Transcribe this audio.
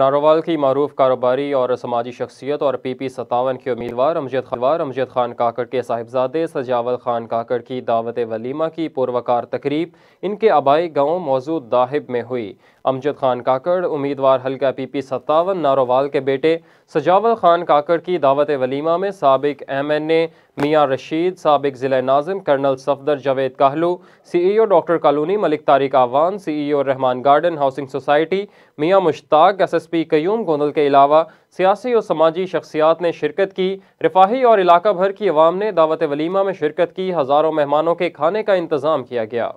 नारोवाल की मरूफ कारोबारी और समाजी शख्सियत और पी पी सतावन के उम्मीदवार अमजद खलवार अमजद खान काकड़ के साहिबजादे सजावल खान काकड़ की दावत वलीमा की पुरवकार तकरीब इनके आबाई गांव मौजूद दाहिब में हुई अमजद खान काकड़ उम्मीदवार हल्का पी पी सतावन नारोवाल के बेटे सजावल खान काकड़ की दावत वलीमा में सबक एम एन ए मियाँ रशीद सबक ज़िला नाजिम colonel Safdar Javed Kahlon C E O doctor colony Malik Tariq Awan C E O Rehman garden housing society Mian Mushtaq S S P Qayyum Gondal के अलावा सियासी और समाजी शख्सियात ने शिरकत की रिफाही और इलाका भर की आवाम ने दावत वलीमा में शिरकत की हज़ारों मेहमानों के खाने का इंतज़ाम किया गया